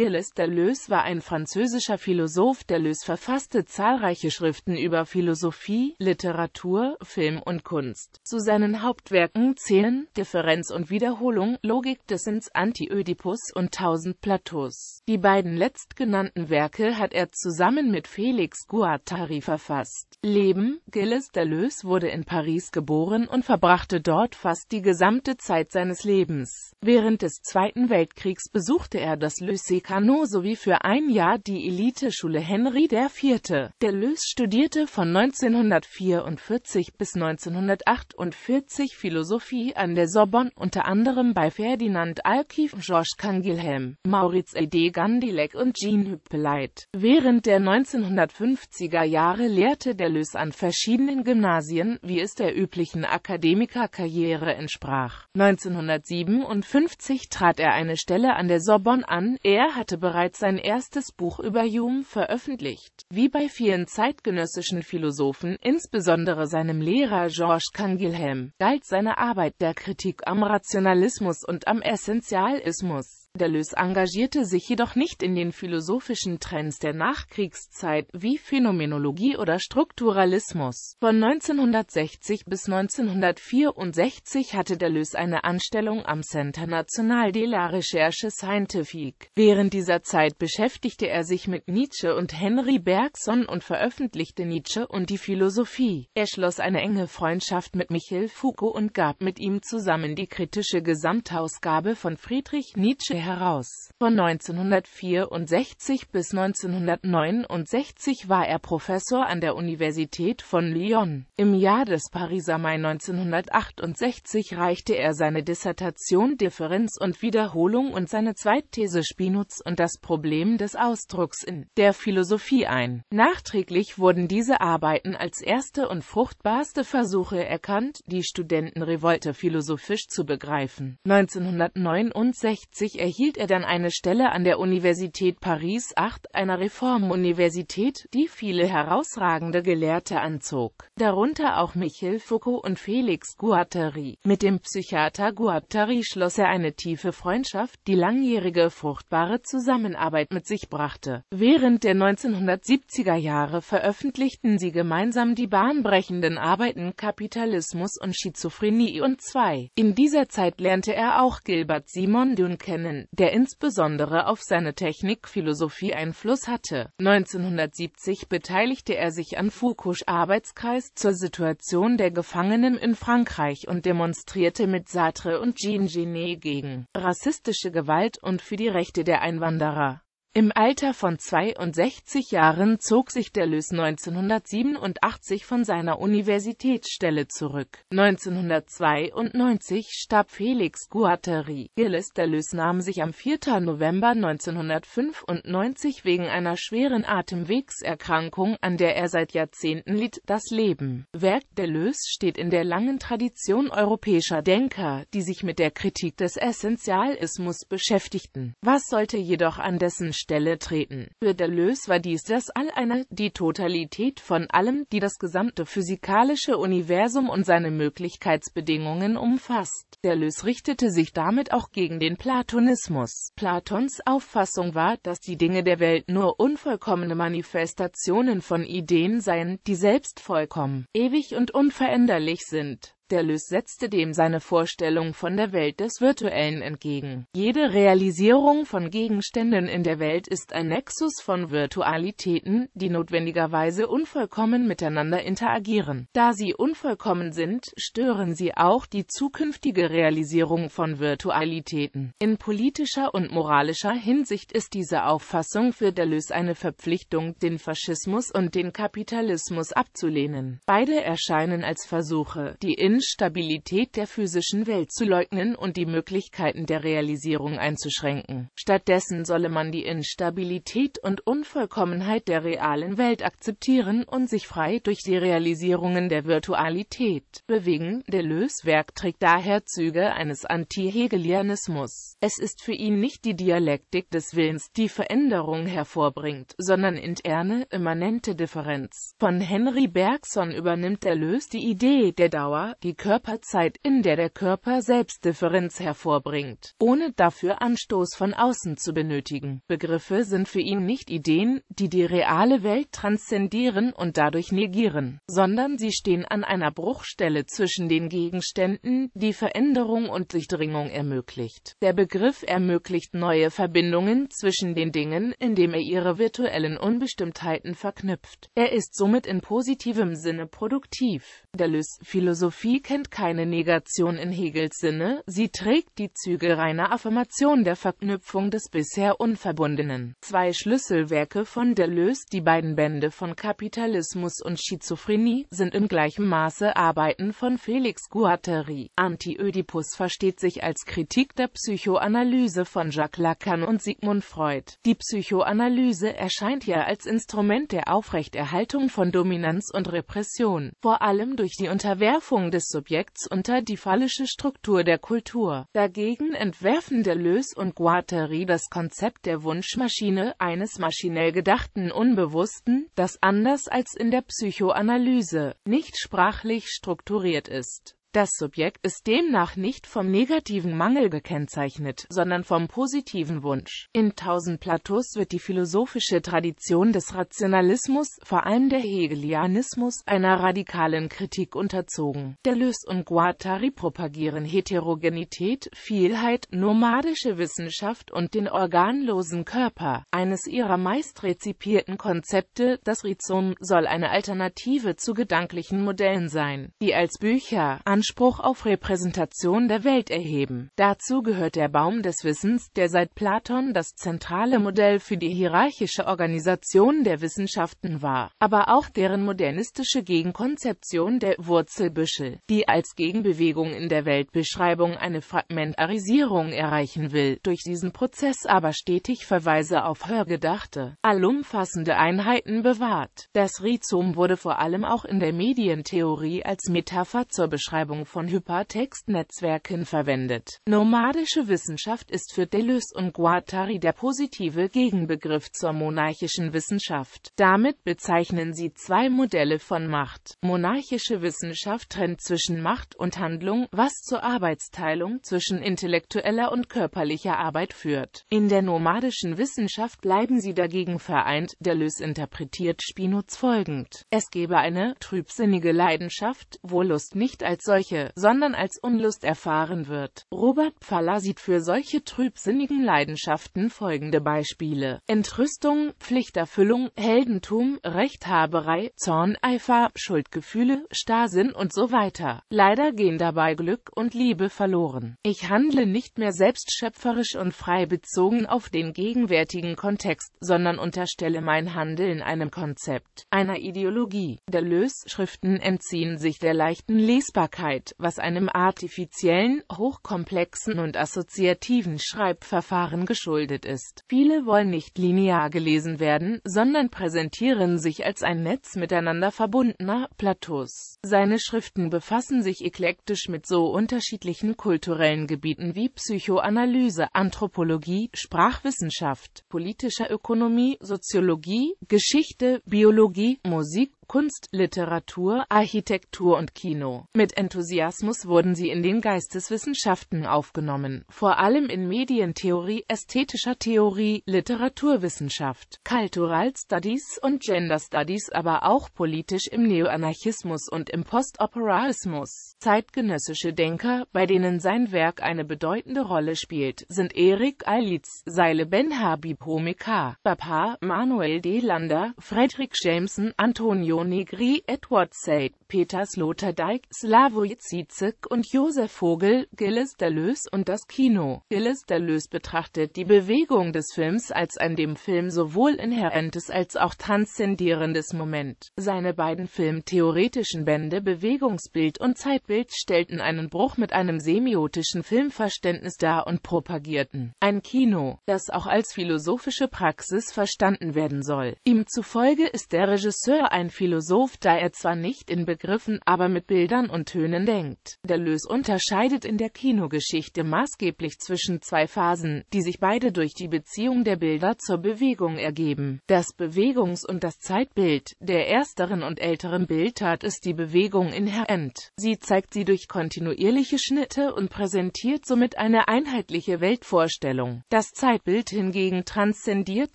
Gilles Deleuze war ein französischer Philosoph. Deleuze verfasste zahlreiche Schriften über Philosophie, Literatur, Film und Kunst. Zu seinen Hauptwerken zählen Differenz und Wiederholung, Logik des Sinns, Anti-Ödipus und Tausend Plateaus. Die beiden letztgenannten Werke hat er zusammen mit Felix Guattari verfasst. Leben Gilles Deleuze wurde in Paris geboren und verbrachte dort fast die gesamte Zeit seines Lebens. Während des Zweiten Weltkriegs besuchte er das Lycée Locarno sowie für ein Jahr die Eliteschule Henry IV. Der Lös studierte von 1944 bis 1948 Philosophie an der Sorbonne, unter anderem bei Ferdinand Alkief, Georges Canguilhem, Maurice L.D. Gandilek und Jean Hüppeleit. Während der 1950er Jahre lehrte der Lös an verschiedenen Gymnasien, wie es der üblichen Akademikerkarriere entsprach. 1957 trat er eine Stelle an der Sorbonne an, er hat hatte bereits sein erstes Buch über Hume veröffentlicht. Wie bei vielen zeitgenössischen Philosophen, insbesondere seinem Lehrer Georges Canguilhem, galt seine Arbeit der Kritik am Rationalismus und am Essentialismus. Deleuze engagierte sich jedoch nicht in den philosophischen Trends der Nachkriegszeit, wie Phänomenologie oder Strukturalismus. Von 1960 bis 1964 hatte Deleuze eine Anstellung am Centre National de la Recherche Scientifique. Während dieser Zeit beschäftigte er sich mit Nietzsche und Henry Bergson und veröffentlichte Nietzsche und die Philosophie. Er schloss eine enge Freundschaft mit Michel Foucault und gab mit ihm zusammen die kritische Gesamtausgabe von Friedrich Nietzsche heraus. Von 1964 bis 1969 war er Professor an der Universität von Lyon. Im Jahr des Pariser Mai 1968 reichte er seine Dissertation Differenz und Wiederholung und seine Zweitthese Spinuz und das Problem des Ausdrucks in der Philosophie ein. Nachträglich wurden diese Arbeiten als erste und fruchtbarste Versuche erkannt, die Studentenrevolte philosophisch zu begreifen. 1969 1969 erhielt er dann eine Stelle an der Universität Paris 8, einer Reformuniversität, die viele herausragende Gelehrte anzog, darunter auch Michel Foucault und Felix Guattari. Mit dem Psychiater Guattari schloss er eine tiefe Freundschaft, die langjährige fruchtbare Zusammenarbeit mit sich brachte. Während der 1970er Jahre veröffentlichten sie gemeinsam die bahnbrechenden Arbeiten Kapitalismus und Schizophrenie und 2. In dieser Zeit lernte er auch Gilbert Simon Dun kennen der insbesondere auf seine Technikphilosophie Einfluss hatte. 1970 beteiligte er sich an Foucaults Arbeitskreis zur Situation der Gefangenen in Frankreich und demonstrierte mit Sartre und Jean Genet gegen rassistische Gewalt und für die Rechte der Einwanderer. Im Alter von 62 Jahren zog sich Deleuze 1987 von seiner Universitätsstelle zurück. 1992 starb Felix Guattari. Gilles Deleuze nahm sich am 4. November 1995 wegen einer schweren Atemwegserkrankung, an der er seit Jahrzehnten litt, das Leben. Werk Deleuze steht in der langen Tradition europäischer Denker, die sich mit der Kritik des Essentialismus beschäftigten. Was sollte jedoch an dessen Stelle treten. Für Deleuze war dies das All eine, die Totalität von allem, die das gesamte physikalische Universum und seine Möglichkeitsbedingungen umfasst. Deleuze richtete sich damit auch gegen den Platonismus. Platons Auffassung war, dass die Dinge der Welt nur unvollkommene Manifestationen von Ideen seien, die selbst vollkommen, ewig und unveränderlich sind. Deleuze setzte dem seine Vorstellung von der Welt des Virtuellen entgegen. Jede Realisierung von Gegenständen in der Welt ist ein Nexus von Virtualitäten, die notwendigerweise unvollkommen miteinander interagieren. Da sie unvollkommen sind, stören sie auch die zukünftige Realisierung von Virtualitäten. In politischer und moralischer Hinsicht ist diese Auffassung für Deleuze eine Verpflichtung, den Faschismus und den Kapitalismus abzulehnen. Beide erscheinen als Versuche, die in Instabilität der physischen Welt zu leugnen und die Möglichkeiten der Realisierung einzuschränken. Stattdessen solle man die Instabilität und Unvollkommenheit der realen Welt akzeptieren und sich frei durch die Realisierungen der Virtualität bewegen. Der Löswerk trägt daher Züge eines Anti-Hegelianismus. Es ist für ihn nicht die Dialektik des Willens, die Veränderung hervorbringt, sondern interne, immanente Differenz. Von Henry Bergson übernimmt der Lös die Idee der Dauer, die die Körperzeit, in der der Körper Selbstdifferenz hervorbringt, ohne dafür Anstoß von außen zu benötigen. Begriffe sind für ihn nicht Ideen, die die reale Welt transzendieren und dadurch negieren, sondern sie stehen an einer Bruchstelle zwischen den Gegenständen, die Veränderung und Durchdringung ermöglicht. Der Begriff ermöglicht neue Verbindungen zwischen den Dingen, indem er ihre virtuellen Unbestimmtheiten verknüpft. Er ist somit in positivem Sinne produktiv. Der Lys Philosophie Philosophie kennt keine Negation in Hegels Sinne, sie trägt die Züge reiner Affirmation der Verknüpfung des bisher Unverbundenen. Zwei Schlüsselwerke von Deleuze, die beiden Bände von Kapitalismus und Schizophrenie, sind in gleichem Maße Arbeiten von Felix Guattari. Anti-Ödipus versteht sich als Kritik der Psychoanalyse von Jacques Lacan und Sigmund Freud. Die Psychoanalyse erscheint ja als Instrument der Aufrechterhaltung von Dominanz und Repression, vor allem durch die Unterwerfung des Subjekts unter die phallische Struktur der Kultur. Dagegen entwerfen Deleuze und Guattari das Konzept der Wunschmaschine, eines maschinell gedachten Unbewussten, das anders als in der Psychoanalyse nicht sprachlich strukturiert ist. Das Subjekt ist demnach nicht vom negativen Mangel gekennzeichnet, sondern vom positiven Wunsch. In Tausend Plateaus wird die philosophische Tradition des Rationalismus, vor allem der Hegelianismus, einer radikalen Kritik unterzogen. Deleuze und Guattari propagieren Heterogenität, Vielheit, nomadische Wissenschaft und den organlosen Körper. Eines ihrer meist rezipierten Konzepte, das Rhizom, soll eine Alternative zu gedanklichen Modellen sein, die als Bücher, Anschluss Anspruch auf Repräsentation der Welt erheben. Dazu gehört der Baum des Wissens, der seit Platon das zentrale Modell für die hierarchische Organisation der Wissenschaften war, aber auch deren modernistische Gegenkonzeption der Wurzelbüschel, die als Gegenbewegung in der Weltbeschreibung eine Fragmentarisierung erreichen will, durch diesen Prozess aber stetig Verweise auf Hörgedachte, allumfassende Einheiten bewahrt. Das Rhizom wurde vor allem auch in der Medientheorie als Metapher zur Beschreibung Werbung von Hypertextnetzwerken verwendet. Nomadische Wissenschaft ist für Deleuze und Guattari der positive Gegenbegriff zur monarchischen Wissenschaft. Damit bezeichnen sie zwei Modelle von Macht. Monarchische Wissenschaft trennt zwischen Macht und Handlung, was zur Arbeitsteilung zwischen intellektueller und körperlicher Arbeit führt. In der nomadischen Wissenschaft bleiben sie dagegen vereint, Deleuze interpretiert Spinoz folgend. Es gebe eine trübsinnige Leidenschaft, wo Lust nicht als solche solche, sondern als Unlust erfahren wird. Robert Pfaller sieht für solche trübsinnigen Leidenschaften folgende Beispiele. Entrüstung, Pflichterfüllung, Heldentum, Rechthaberei, Zorneifer, Schuldgefühle, Starrsinn und so weiter. Leider gehen dabei Glück und Liebe verloren. Ich handle nicht mehr selbstschöpferisch und frei bezogen auf den gegenwärtigen Kontext, sondern unterstelle mein Handeln einem Konzept, einer Ideologie. Der Lösschriften entziehen sich der leichten Lesbarkeit Möglichkeit, was einem artifiziellen, hochkomplexen und assoziativen Schreibverfahren geschuldet ist. Viele wollen nicht linear gelesen werden, sondern präsentieren sich als ein Netz miteinander verbundener Plateaus. Seine Schriften befassen sich eklektisch mit so unterschiedlichen kulturellen Gebieten wie Psychoanalyse, Anthropologie, Sprachwissenschaft, politischer Ökonomie, Soziologie, Geschichte, Biologie, Musik Kunst, Literatur, Architektur und Kino. Mit Enthusiasmus wurden sie in den Geisteswissenschaften aufgenommen, vor allem in Medientheorie, ästhetischer Theorie, Literaturwissenschaft, Cultural Studies und Gender Studies, aber auch politisch im Neoanarchismus und im Postoperaismus. Zeitgenössische Denker, bei denen sein Werk eine bedeutende Rolle spielt, sind Erik Eilitz, Seile Ben Habib Homika, Bapa, Manuel D. Lander, Frederick Jameson, Antonio Negri Edward Said Peters Sloterdijk, Slavoj Zizek und Josef Vogel, Gilles Deleuze und das Kino. Gilles Deleuze betrachtet die Bewegung des Films als ein dem Film sowohl inhärentes als auch transzendierendes Moment. Seine beiden filmtheoretischen Bände Bewegungsbild und Zeitbild stellten einen Bruch mit einem semiotischen Filmverständnis dar und propagierten ein Kino, das auch als philosophische Praxis verstanden werden soll. Ihm zufolge ist der Regisseur ein Philosoph, da er zwar nicht in Be Begriffen, aber mit Bildern und Tönen denkt. Deleuze unterscheidet in der Kinogeschichte maßgeblich zwischen zwei Phasen, die sich beide durch die Beziehung der Bilder zur Bewegung ergeben. Das Bewegungs- und das Zeitbild, der ersteren und älteren Bildtat ist die Bewegung inhärent. Sie zeigt sie durch kontinuierliche Schnitte und präsentiert somit eine einheitliche Weltvorstellung. Das Zeitbild hingegen transzendiert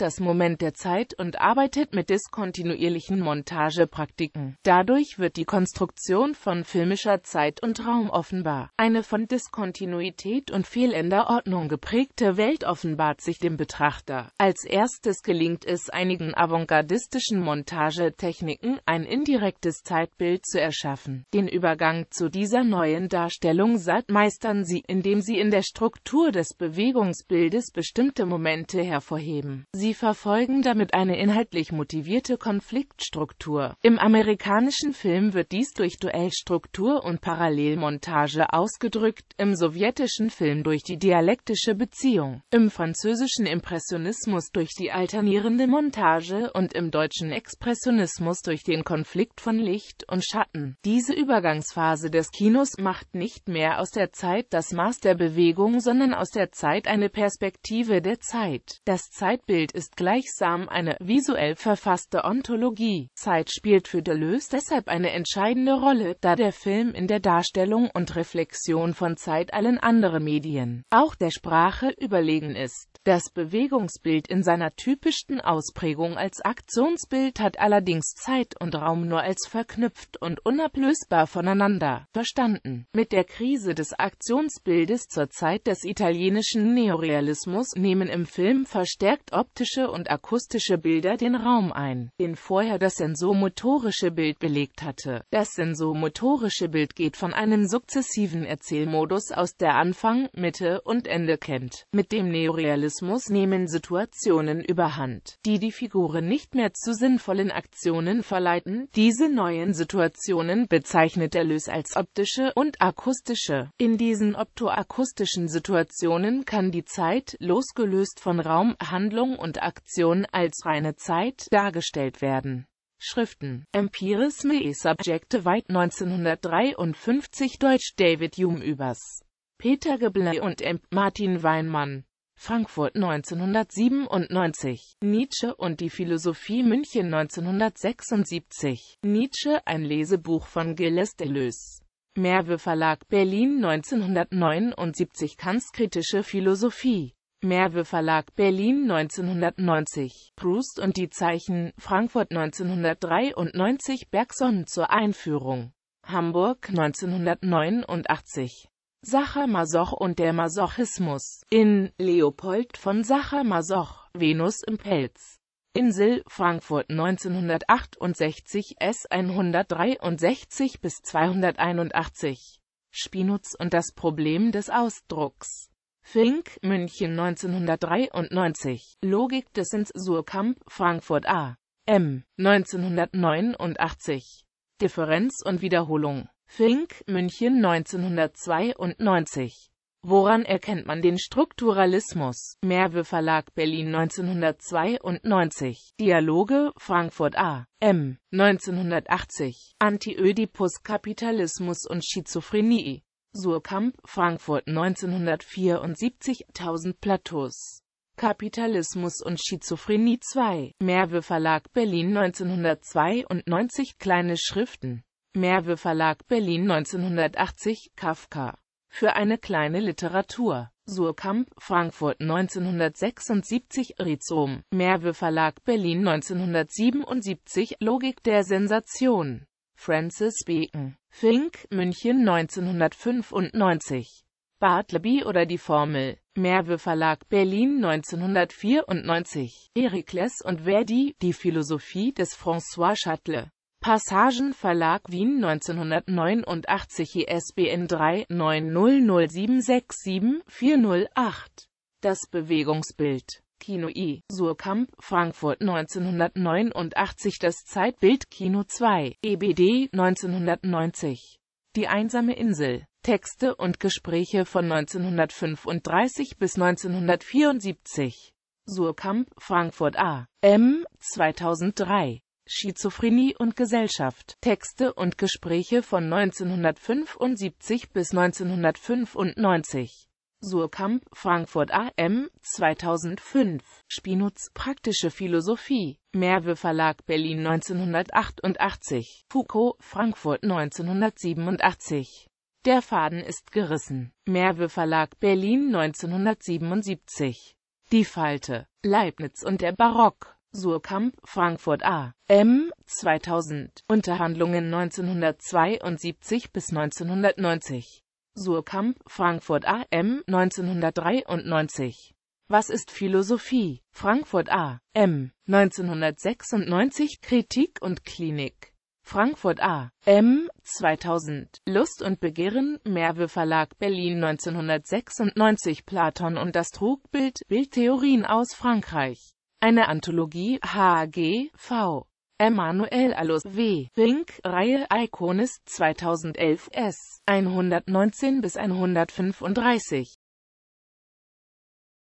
das Moment der Zeit und arbeitet mit diskontinuierlichen Montagepraktiken. Dadurch wird die Konstruktion von filmischer Zeit und Raum offenbar. Eine von Diskontinuität und fehlender Ordnung geprägte Welt offenbart sich dem Betrachter. Als erstes gelingt es einigen avantgardistischen Montagetechniken, ein indirektes Zeitbild zu erschaffen. Den Übergang zu dieser neuen Darstellung satt meistern sie, indem sie in der Struktur des Bewegungsbildes bestimmte Momente hervorheben. Sie verfolgen damit eine inhaltlich motivierte Konfliktstruktur. Im amerikanischen Film wird wird dies durch Duellstruktur und Parallelmontage ausgedrückt, im sowjetischen Film durch die dialektische Beziehung, im französischen Impressionismus durch die alternierende Montage und im deutschen Expressionismus durch den Konflikt von Licht und Schatten. Diese Übergangsphase des Kinos macht nicht mehr aus der Zeit das Maß der Bewegung, sondern aus der Zeit eine Perspektive der Zeit. Das Zeitbild ist gleichsam eine visuell verfasste Ontologie. Zeit spielt für Deleuze deshalb eine Entscheidung entscheidende Rolle, da der Film in der Darstellung und Reflexion von Zeit allen anderen Medien, auch der Sprache, überlegen ist. Das Bewegungsbild in seiner typischsten Ausprägung als Aktionsbild hat allerdings Zeit und Raum nur als verknüpft und unablösbar voneinander verstanden. Mit der Krise des Aktionsbildes zur Zeit des italienischen Neorealismus nehmen im Film verstärkt optische und akustische Bilder den Raum ein, den vorher das sensormotorische Bild belegt hatte. Das sensomotorische Bild geht von einem sukzessiven Erzählmodus aus, der Anfang, Mitte und Ende kennt. Mit dem Neorealismus nehmen Situationen überhand, die die Figuren nicht mehr zu sinnvollen Aktionen verleiten. Diese neuen Situationen bezeichnet Erlös als optische und akustische. In diesen optoakustischen Situationen kann die Zeit, losgelöst von Raum, Handlung und Aktion, als reine Zeit dargestellt werden. Schriften. Empirisme et Subjectivität 1953 Deutsch David Hume übers. Peter Gebler und M. Martin Weinmann. Frankfurt 1997. Nietzsche und die Philosophie München 1976. Nietzsche, ein Lesebuch von Gilles Deleuze. Merwe Verlag Berlin 1979 Kanzkritische Philosophie. Merwe Verlag Berlin 1990, Proust und die Zeichen, Frankfurt 1993, Bergson zur Einführung, Hamburg 1989. Sacher Masoch und der Masochismus, in Leopold von Sacher Masoch, Venus im Pelz. Insel, Frankfurt 1968, S. 163 bis 281. Spinutz und das Problem des Ausdrucks. Fink, München 1993, Logik des Zensurkamp, Frankfurt A. M. 1989, Differenz und Wiederholung, Fink, München 1992. Woran erkennt man den Strukturalismus? Merwe Verlag Berlin 1992. Dialoge Frankfurt A. M. 1980. Anti-Ödipus Kapitalismus und Schizophrenie. Surkamp, Frankfurt 1974, 1000 Plateaus. Kapitalismus und Schizophrenie 2, Merwe Verlag Berlin 1992, Kleine Schriften. Merwe Verlag Berlin 1980, Kafka. Für eine kleine Literatur. Surkamp, Frankfurt 1976, Rizom, Merwe Verlag Berlin 1977, Logik der Sensation. Francis Bacon. Fink, München 1995. Bartleby oder die Formel. Merwe Verlag Berlin 1994. Pericles und Verdi, die Philosophie des François Châtelet. Passagen Verlag Wien 1989 ISBN 3 900767408. Das Bewegungsbild Kino I, Surkamp, Frankfurt 1989 Das Zeitbild Kino 2, EBD 1990 Die einsame Insel Texte und Gespräche von 1935 bis 1974 Surkamp, Frankfurt A. M. 2003 Schizophrenie und Gesellschaft. Texte und Gespräche von 1975 bis 1995. Surkamp, Frankfurt AM, 2005. Spinutz, Praktische Philosophie, Merwe Verlag Berlin 1988, Foucault, Frankfurt 1987. Der Faden ist gerissen. Merwe Verlag Berlin 1977. Die Falte, Leibniz und der Barock. Surkamp, Frankfurt A. M. 2000. Unterhandlungen 1972 bis 1990. Surkamp, Frankfurt A.M. 1993. Was ist Philosophie? Frankfurt A.M. 1996. Kritik und Klinik. Frankfurt A.M. 2000. Lust und Begehren. Merve Verlag Berlin 1996. Platon und das Trugbild. Bildtheorien aus Frankreich. Eine Anthologie. H.G.V. Emanuel Alus W. Rink, Reihe Iconis 2011 S. 119 bis 135